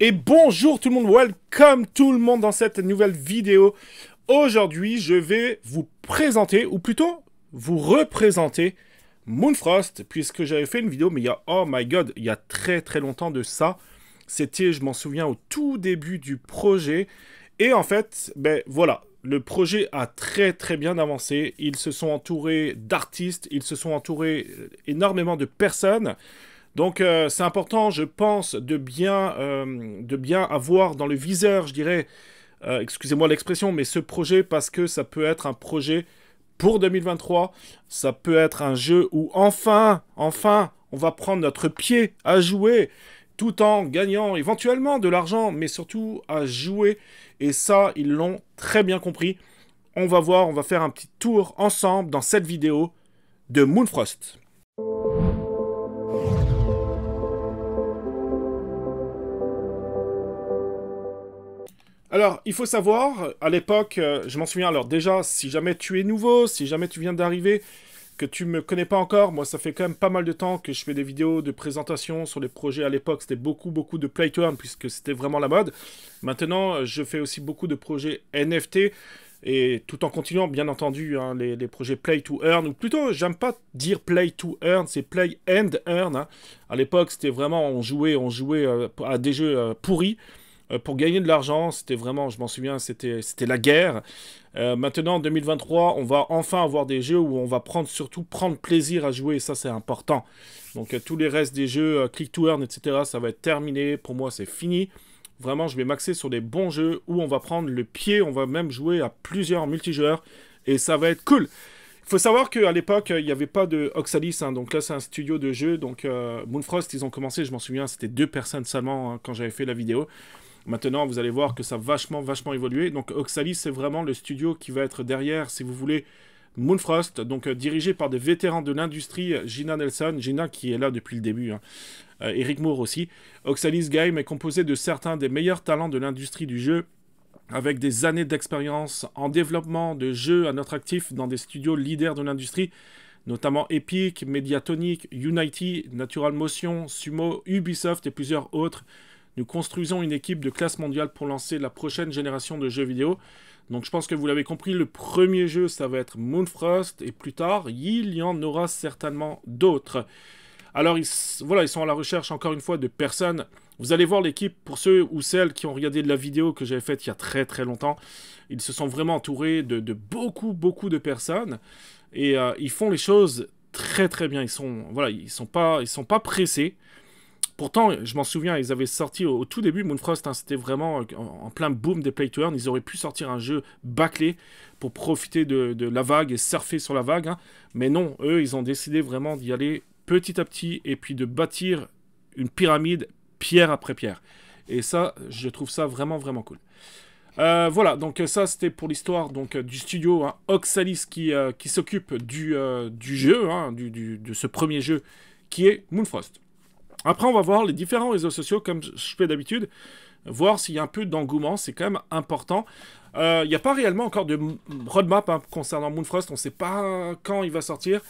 Et bonjour tout le monde, welcome tout le monde dans cette nouvelle vidéo. Aujourd'hui, je vais vous présenter, ou plutôt vous représenter Moonfrost, puisque j'avais fait une vidéo, mais il y a, oh my god, il y a très très longtemps de ça. C'était, je m'en souviens, au tout début du projet. Et en fait, ben voilà, le projet a très très bien avancé. Ils se sont entourés d'artistes, ils se sont entourés euh, énormément de personnes. Donc euh, c'est important, je pense, de bien, euh, de bien avoir dans le viseur, je dirais, euh, excusez-moi l'expression, mais ce projet parce que ça peut être un projet pour 2023, ça peut être un jeu où enfin, enfin, on va prendre notre pied à jouer tout en gagnant éventuellement de l'argent, mais surtout à jouer. Et ça, ils l'ont très bien compris. On va voir, on va faire un petit tour ensemble dans cette vidéo de Moonfrost. Alors, il faut savoir, à l'époque, euh, je m'en souviens, alors déjà, si jamais tu es nouveau, si jamais tu viens d'arriver, que tu ne me connais pas encore, moi ça fait quand même pas mal de temps que je fais des vidéos de présentation sur les projets à l'époque, c'était beaucoup beaucoup de play to earn puisque c'était vraiment la mode. Maintenant, euh, je fais aussi beaucoup de projets NFT et tout en continuant bien entendu hein, les, projets play to earn ou plutôt j'aime pas dire play to earn, c'est play and earn. Hein. À l'époque, c'était vraiment on jouait on jouait euh, à des jeux pourris. Euh, pour gagner de l'argent, c'était vraiment, je m'en souviens, c'était la guerre. Euh, maintenant, en 2023, on va enfin avoir des jeux où on va prendre, surtout prendre plaisir à jouer, et ça, c'est important. Donc, euh, tous les restes des jeux, click to earn, etc., ça va être terminé. Pour moi, c'est fini. Vraiment, je vais m'axer sur des bons jeux où on va prendre le pied, on va même jouer à plusieurs multijoueurs, et ça va être cool. Il faut savoir qu'à l'époque, il n'y avait pas de Oxalis, hein. donc là c'est un studio de jeu, donc Moonfrost, ils ont commencé, je m'en souviens, c'était deux personnes seulement hein, quand j'avais fait la vidéo. Maintenant, vous allez voir que ça a vachement, vachement évolué. Donc, Oxalis, c'est vraiment le studio qui va être derrière, si vous voulez, Moonfrost, donc euh, dirigé par des vétérans de l'industrie, euh, Gina Nelson, Gina qui est là depuis le début, hein. euh, Eric Moore aussi. Oxalis Game est composé de certains des meilleurs talents de l'industrie du jeu, avec des années d'expérience en développement de jeux à notre actif dans des studios leaders de l'industrie, notamment Epic, Mediatonic, Unity, Natural Motion, Sumo, Ubisoft et plusieurs autres. Nous construisons une équipe de classe mondiale pour lancer la prochaine génération de jeux vidéo. Donc je pense que vous l'avez compris, le premier jeu, ça va être Moonfrost, et plus tard, il y en aura certainement d'autres. Alors ils, voilà, ils sont à la recherche encore une fois de personnes. Vous allez voir l'équipe, pour ceux ou celles qui ont regardé la vidéo que j'avais faite il y a très très longtemps, ils se sont vraiment entourés de, beaucoup beaucoup de personnes, et euh, ils font les choses très très bien. Ils sont, voilà, ils sont, pas, ils sont pas pressés, Pourtant, je m'en souviens, ils avaient sorti au, tout début Moonfrost, hein, c'était vraiment euh, en, plein boom des Play to Earn. Ils auraient pu sortir un jeu bâclé pour profiter de, la vague et surfer sur la vague. Hein. Mais non, eux, ils ont décidé vraiment d'y aller petit à petit et puis de bâtir une pyramide pierre après pierre. Et ça, je trouve ça vraiment, vraiment cool. Euh, voilà, donc euh, ça c'était pour l'histoire donc du studio hein. Oxalis qui, qui s'occupe du, du, jeu, de ce premier jeu qui est Moonfrost. Après, on va voir les différents réseaux sociaux comme je fais d'habitude, voir s'il y a un peu d'engouement, c'est quand même important. Euh, il n'y a pas réellement encore de roadmap hein, concernant Moonfrost, on ne sait pas quand il va sortir,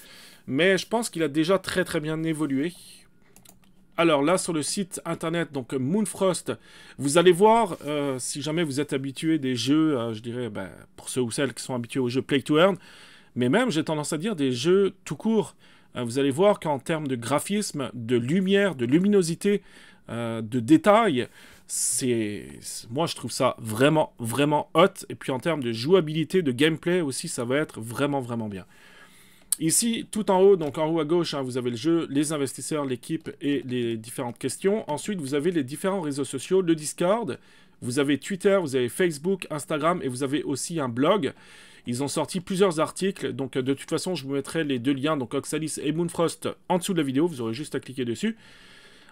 mais je pense qu'il a déjà très très bien évolué. Alors là, sur le site internet, donc Moonfrost, vous allez voir, euh, si jamais vous êtes habitué des jeux, euh, je dirais, ben, pour ceux ou celles qui sont habitués aux jeux Play to Earn, mais même, j'ai tendance à dire, des jeux tout court. Euh, vous allez voir qu'en termes de graphisme, de lumière, de luminosité, euh, de détails, c'est moi je trouve ça vraiment vraiment hot et puis en termes de jouabilité de gameplay aussi ça va être vraiment vraiment bien ici tout en haut donc en haut à gauche hein, vous avez le jeu les investisseurs l'équipe et les différentes questions ensuite vous avez les différents réseaux sociaux le discord vous avez twitter vous avez facebook instagram et vous avez aussi un blog ils ont sorti plusieurs articles, donc euh, de toute façon, je vous mettrai les deux liens, donc Oxalis et Moonfrost, en dessous de la vidéo, vous aurez juste à cliquer dessus.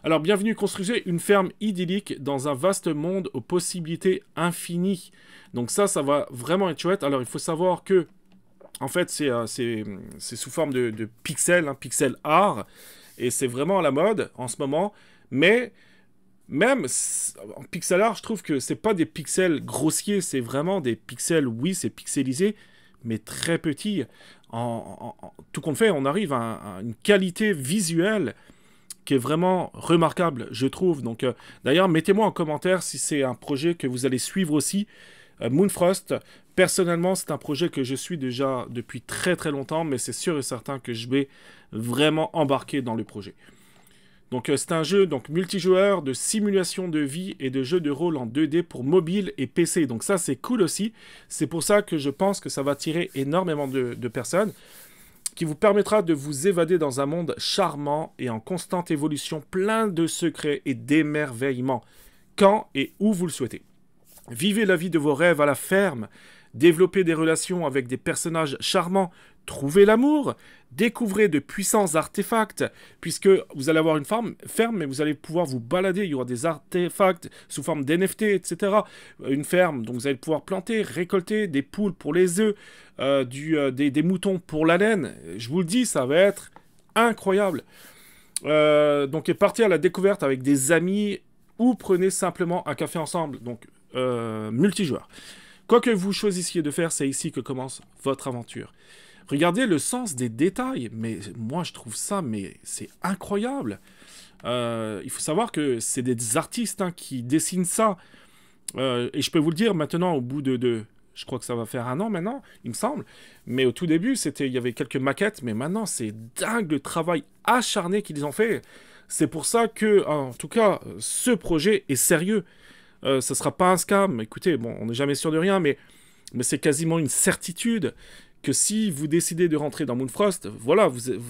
Alors, bienvenue, construisez une ferme idyllique dans un vaste monde aux possibilités infinies. Donc ça, ça va vraiment être chouette. Alors, il faut savoir que, en fait, c'est euh, sous forme de, de pixels, hein, pixel art, et c'est vraiment à la mode en ce moment, mais même en pixel art, je trouve que c'est pas des pixels grossiers, c'est vraiment des pixels, oui, c'est pixelisé, mais très petit. En, tout compte fait, on arrive à, une qualité visuelle qui est vraiment remarquable, je trouve. Donc, euh, d'ailleurs, mettez-moi en commentaire si c'est un projet que vous allez suivre aussi. Euh, Moonfrost, personnellement, c'est un projet que je suis déjà depuis très très longtemps, mais c'est sûr et certain que je vais vraiment embarquer dans le projet. Donc euh, c'est un jeu donc multijoueur de simulation de vie et de jeu de rôle en 2D pour mobile et PC. Donc ça c'est cool aussi. C'est pour ça que je pense que ça va attirer énormément de, personnes qui vous permettra de vous évader dans un monde charmant et en constante évolution, plein de secrets et d'émerveillements, quand et où vous le souhaitez. Vivez la vie de vos rêves à la ferme développer des relations avec des personnages charmants, trouver l'amour, découvrez de puissants artefacts, puisque vous allez avoir une ferme, mais vous allez pouvoir vous balader, il y aura des artefacts sous forme d'NFT, etc. Euh, une ferme, donc vous allez pouvoir planter, récolter des poules pour les œufs, euh, euh, des, moutons pour la laine. Je vous le dis, ça va être incroyable. donc, et partir à la découverte avec des amis ou prenez simplement un café ensemble, donc multijoueur. Quoi que vous choisissiez de faire, c'est ici que commence votre aventure. Regardez le sens des détails, mais moi je trouve ça, mais c'est incroyable. Euh, il faut savoir que c'est des artistes hein, qui dessinent ça. Euh, et je peux vous le dire maintenant, au bout de, de, je crois que ça va faire un an maintenant, il me semble. Mais au tout début, c'était, il y avait quelques maquettes, mais maintenant c'est dingue le travail acharné qu'ils ont fait. C'est pour ça que, en tout cas, ce projet est sérieux. Ce euh, ne sera pas un scam. Écoutez, bon, on n'est jamais sûr de rien, mais, c'est quasiment une certitude que si vous décidez de rentrer dans Moonfrost, voilà, vous,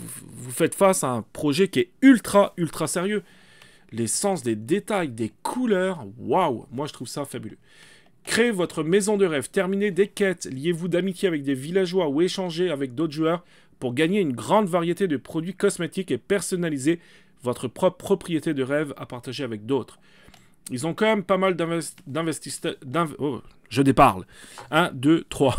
faites face à un projet qui est ultra, ultra sérieux. Les sens des détails, des couleurs, waouh, moi je trouve ça fabuleux. Créez votre maison de rêve, terminez des quêtes, liez-vous d'amitié avec des villageois ou échangez avec d'autres joueurs pour gagner une grande variété de produits cosmétiques et personnaliser votre propre propriété de rêve à partager avec d'autres. Ils ont quand même pas mal d'investisseurs. Oh, je déparle. 1, 2, 3.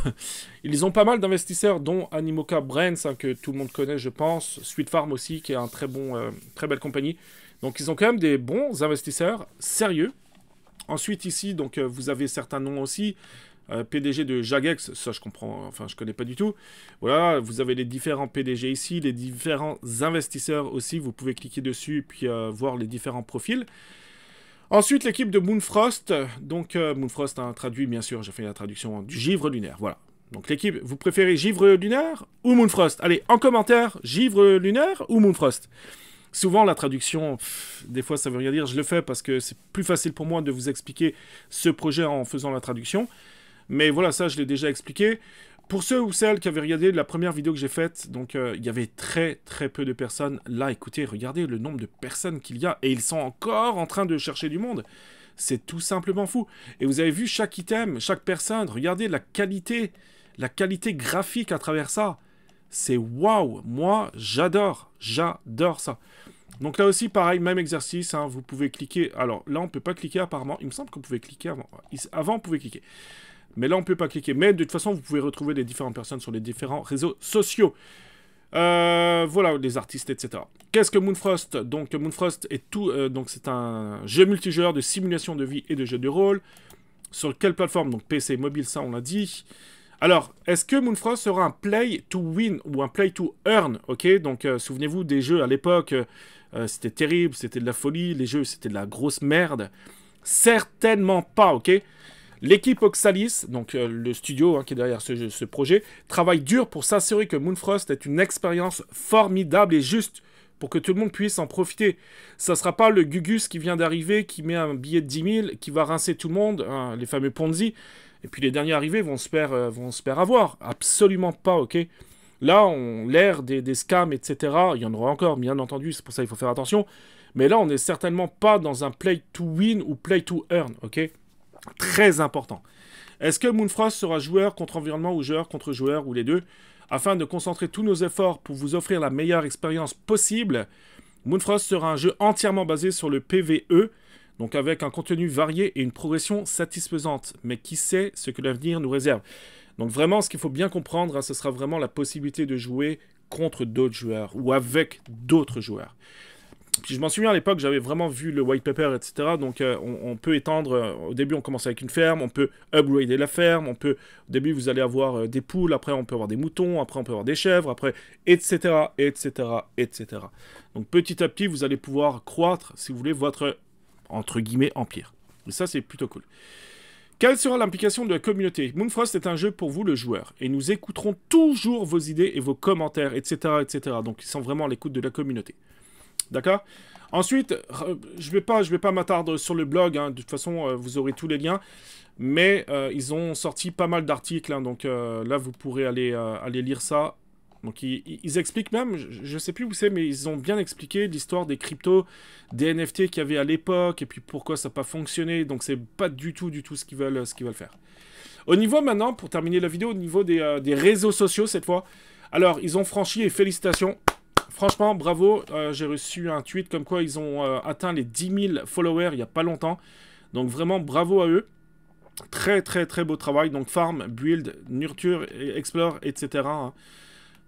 Ils ont pas mal d'investisseurs, dont Animoca Brands, hein, que tout le monde connaît, je pense. Sweet Farm aussi, qui est un très bon, euh, très belle compagnie. Donc, ils ont quand même des bons investisseurs sérieux. Ensuite, ici, donc, euh, vous avez certains noms aussi. Euh, PDG de Jagex, ça je comprends, enfin je connais pas du tout. Voilà, vous avez les différents PDG ici, les différents investisseurs aussi, vous pouvez cliquer dessus puis voir les différents profils. Ensuite, l'équipe de Moonfrost. Donc, euh, Moonfrost a hein, traduit, bien sûr, j'ai fait la traduction du givre lunaire. Voilà. Donc, l'équipe, vous préférez givre lunaire ou Moonfrost Allez, en commentaire, givre lunaire ou Moonfrost Souvent, la traduction, des fois, ça veut rien dire. Je le fais parce que c'est plus facile pour moi de vous expliquer ce projet en faisant la traduction. Mais voilà, ça, je l'ai déjà expliqué. Pour ceux ou celles qui avaient regardé la première vidéo que j'ai faite, donc euh, il y avait très très peu de personnes. Là, écoutez, regardez le nombre de personnes qu'il y a. Et ils sont encore en train de chercher du monde. C'est tout simplement fou. Et vous avez vu chaque item, chaque personne. Regardez la qualité, la qualité graphique à travers ça. C'est waouh Moi, j'adore. J'adore ça. Donc là aussi, pareil, même exercice. Hein. vous pouvez cliquer. Alors là, on ne peut pas cliquer apparemment. Il me semble qu'on pouvait cliquer avant. Avant, on pouvait cliquer. Mais là, on ne peut pas cliquer. Mais de toute façon, vous pouvez retrouver les différentes personnes sur les différents réseaux sociaux. Euh, voilà, les artistes, etc. Qu'est-ce que Moonfrost Donc, Moonfrost est tout. Euh, donc, c'est un jeu multijoueur de simulation de vie et de jeu de rôle. Sur quelle plateforme Donc, PC, mobile, ça, on l'a dit. Alors, est-ce que Moonfrost sera un play to win ou un play to earn Ok, donc euh, souvenez-vous des jeux à l'époque, c'était terrible, c'était de la folie, les jeux c'était de la grosse merde. Certainement pas, ok L'équipe Oxalis, donc euh, le studio hein, qui est derrière ce, projet, travaille dur pour s'assurer que Moonfrost est une expérience formidable et juste pour que tout le monde puisse en profiter. Ça sera pas le Gugus qui vient d'arriver, qui met un billet de 10 000, qui va rincer tout le monde, hein, les fameux Ponzi, et puis les derniers arrivés vont se faire, euh, vont se avoir. Absolument pas, ok Là, on l'air des, des, scams, etc. Il y en aura encore, bien entendu, c'est pour ça qu'il faut faire attention. Mais là, on n'est certainement pas dans un play to win ou play to earn, ok Très important. Est-ce que Moonfrost sera joueur contre environnement ou joueur contre joueur ou les deux Afin de concentrer tous nos efforts pour vous offrir la meilleure expérience possible, Moonfrost sera un jeu entièrement basé sur le PVE, donc avec un contenu varié et une progression satisfaisante. Mais qui sait ce que l'avenir nous réserve Donc vraiment, ce qu'il faut bien comprendre, hein, ce sera vraiment la possibilité de jouer contre d'autres joueurs ou avec d'autres joueurs. Si je m'en souviens à l'époque, j'avais vraiment vu le white paper, etc. Donc euh, on, peut étendre. Euh, au début, on commence avec une ferme, on peut upgrader la ferme, on peut. Au début, vous allez avoir euh, des poules, après on peut avoir des moutons, après on peut avoir des chèvres, après etc. etc. etc. Donc petit à petit, vous allez pouvoir croître, si vous voulez, votre entre guillemets empire. Et ça, c'est plutôt cool. Quelle sera l'implication de la communauté Moonfrost est un jeu pour vous, le joueur, et nous écouterons toujours vos idées et vos commentaires, etc., etc. Donc, ils sont vraiment à l'écoute de la communauté. D'accord Ensuite, je ne vais pas, vais pas m'attarder sur le blog, hein. de toute façon, euh, vous aurez tous les liens. Mais euh, ils ont sorti pas mal d'articles, hein. donc euh, là, vous pourrez aller, aller lire ça. Donc ils, expliquent même, je ne sais plus où c'est, mais ils ont bien expliqué l'histoire des cryptos, des NFT qu'il y avait à l'époque, et puis pourquoi ça n'a pas fonctionné. Donc c'est pas du tout, du tout ce qu'ils veulent, ce veulent faire. Au niveau maintenant, pour terminer la vidéo, au niveau des, des réseaux sociaux cette fois, alors, ils ont franchi, et félicitations, franchement, bravo. Euh, j'ai reçu un tweet comme quoi ils ont euh, atteint les 10 000 followers il n'y a pas longtemps. Donc vraiment, bravo à eux. Très, très, très beau travail. Donc farm, build, nurture, explore, etc. Hein.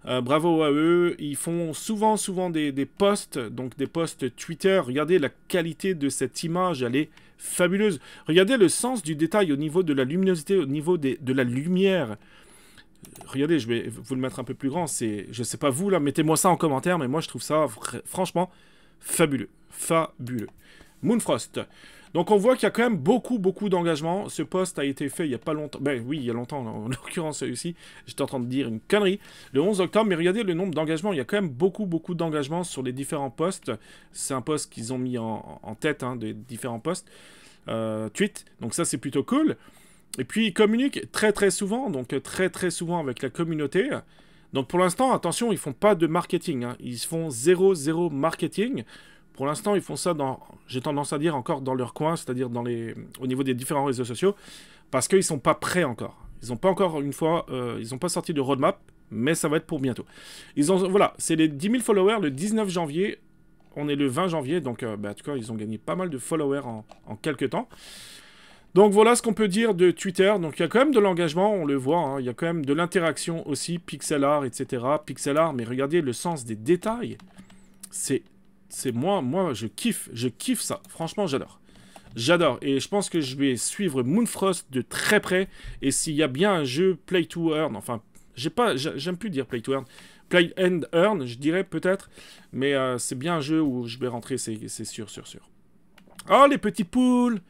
Euh, bravo à eux. Ils font souvent, souvent des, posts, donc des posts Twitter. Regardez la qualité de cette image, elle est fabuleuse. Regardez le sens du détail au niveau de la luminosité, au niveau de la lumière. Regardez, je vais vous le mettre un peu plus grand. C'est, je sais pas vous là, mettez-moi ça en commentaire, mais moi je trouve ça franchement fabuleux, fabuleux. Moonfrost. Donc on voit qu'il y a quand même beaucoup, beaucoup d'engagement. Ce poste a été fait il n'y a pas longtemps. Ben oui, il y a longtemps, en l'occurrence celui-ci. J'étais en train de dire une connerie. Le 11 octobre, mais regardez le nombre d'engagements. Il y a quand même beaucoup, beaucoup d'engagements sur les différents postes. C'est un poste qu'ils ont mis en, tête hein, des différents postes. Euh, tweet. Donc ça, c'est plutôt cool. Et puis, ils communiquent très très souvent, donc euh, très très souvent avec la communauté. Donc pour l'instant, attention, ils font pas de marketing. Hein. Ils font zéro, zéro marketing. Pour l'instant, ils font ça dans, j'ai tendance à dire encore dans leur coin, c'est-à-dire dans les, au niveau des différents réseaux sociaux, parce qu'ils sont pas prêts encore. Ils n'ont pas encore une fois, euh, ils n'ont pas sorti de roadmap, mais ça va être pour bientôt. Ils ont, voilà, c'est les 10 000 followers le 19 janvier. On est le 20 janvier, donc euh, bah, en tout cas, ils ont gagné pas mal de followers en, en quelques temps. Donc voilà ce qu'on peut dire de Twitter. Donc il y a quand même de l'engagement, on le voit. Hein. Il y a quand même de l'interaction aussi, pixel art, etc. Pixel art, mais regardez le sens des détails. C'est, c'est moi, moi je kiffe, je kiffe ça. Franchement, j'adore. J'adore et je pense que je vais suivre Moonfrost de très près. Et s'il y a bien un jeu play to earn, enfin, j'ai pas, j'aime plus dire play to earn, play and earn, je dirais peut-être, mais euh, c'est bien un jeu où je vais rentrer, c'est sûr, sûr, sûr. Oh les petits poules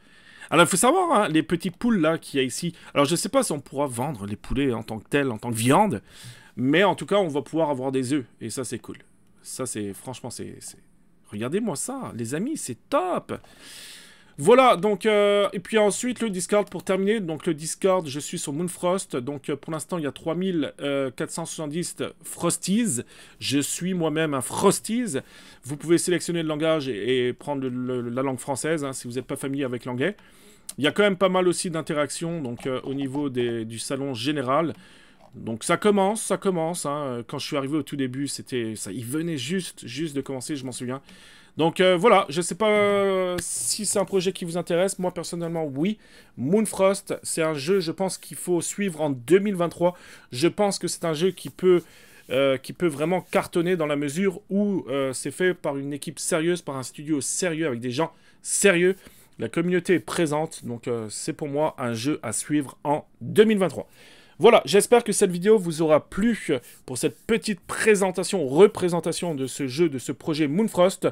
alors, il faut savoir, hein, les petits poules là qu'il y a ici. Alors, je ne sais pas si on pourra vendre les poulets en tant que tel, en tant que viande. Mais en tout cas, on va pouvoir avoir des œufs. Et ça, c'est cool. Ça, c'est... Franchement, c'est... Regardez-moi ça, les amis, c'est top voilà, donc, euh, et puis ensuite, le Discord, pour terminer, donc le Discord, je suis sur Moonfrost, donc euh, pour l'instant, il y a 3470 euh, Frosties, je suis moi-même un Frosties, vous pouvez sélectionner le langage et, prendre la langue française, hein, si vous n'êtes pas familier avec l'anglais. Il y a quand même pas mal aussi d'interactions, donc au niveau du salon général, donc ça commence, ça commence. Hein. Euh, quand je suis arrivé au tout début, c'était ça, il venait juste, juste de commencer, je m'en souviens. Donc euh, voilà, je ne sais pas euh, si c'est un projet qui vous intéresse. Moi personnellement, oui. Moonfrost, c'est un jeu, je pense qu'il faut suivre en 2023. Je pense que c'est un jeu qui peut, qui peut vraiment cartonner dans la mesure où c'est fait par une équipe sérieuse, par un studio sérieux avec des gens sérieux. La communauté est présente, donc c'est pour moi un jeu à suivre en 2023. Voilà, j'espère que cette vidéo vous aura plu pour cette petite présentation, représentation de ce jeu, de ce projet Moonfrost.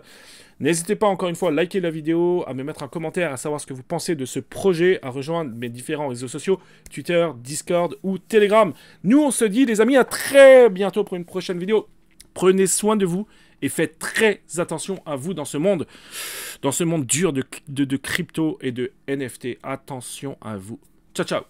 N'hésitez pas encore une fois à liker la vidéo, à me mettre un commentaire, à savoir ce que vous pensez de ce projet, à rejoindre mes différents réseaux sociaux, Twitter, Discord ou Telegram. Nous, on se dit, les amis, à très bientôt pour une prochaine vidéo. Prenez soin de vous et faites très attention à vous dans ce monde, dans ce monde dur de, de, crypto et de NFT. Attention à vous. Ciao, ciao